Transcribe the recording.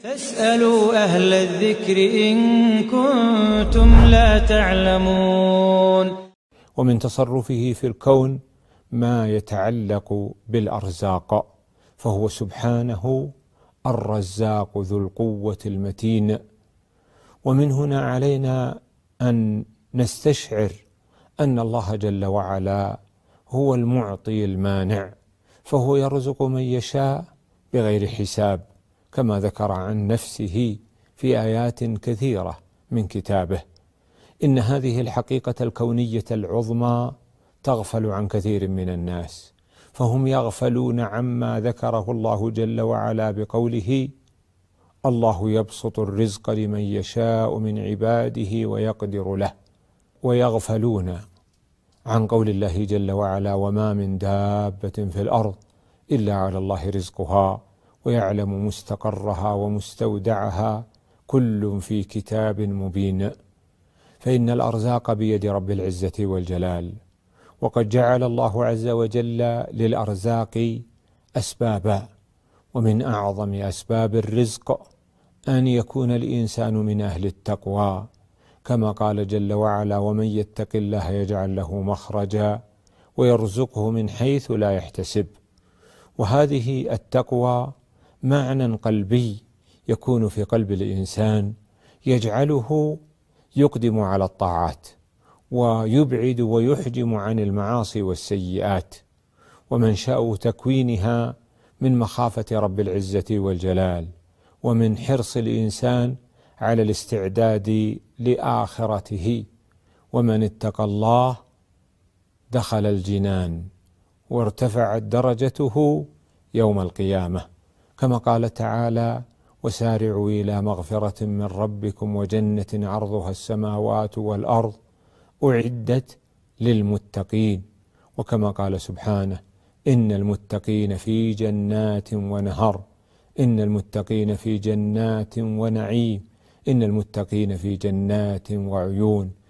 فاسألوا أهل الذكر إن كنتم لا تعلمون ومن تصرفه في الكون ما يتعلق بالأرزاق فهو سبحانه الرزاق ذو القوة المتين ومن هنا علينا أن نستشعر أن الله جل وعلا هو المعطي المانع فهو يرزق من يشاء بغير حساب كما ذكر عن نفسه في ايات كثيره من كتابه ان هذه الحقيقه الكونيه العظمى تغفل عن كثير من الناس فهم يغفلون عما ذكره الله جل وعلا بقوله الله يبسط الرزق لمن يشاء من عباده ويقدر له ويغفلون عن قول الله جل وعلا وما من دابه في الارض الا على الله رزقها ويعلم مستقرها ومستودعها كل في كتاب مبين فان الارزاق بيد رب العزه والجلال وقد جعل الله عز وجل للارزاق اسبابا ومن اعظم اسباب الرزق ان يكون الانسان من اهل التقوى كما قال جل وعلا ومن يتق الله يجعل له مخرجا ويرزقه من حيث لا يحتسب وهذه التقوى معنى قلبي يكون في قلب الانسان يجعله يقدم على الطاعات ويبعد ويحجم عن المعاصي والسيئات ومنشا تكوينها من مخافه رب العزه والجلال ومن حرص الانسان على الاستعداد لاخرته ومن اتقى الله دخل الجنان وارتفعت درجته يوم القيامه كما قال تعالى وسارعوا الى مغفره من ربكم وجنه عرضها السماوات والارض اعدت للمتقين وكما قال سبحانه ان المتقين في جنات ونهر ان المتقين في جنات ونعيم ان المتقين في جنات وعيون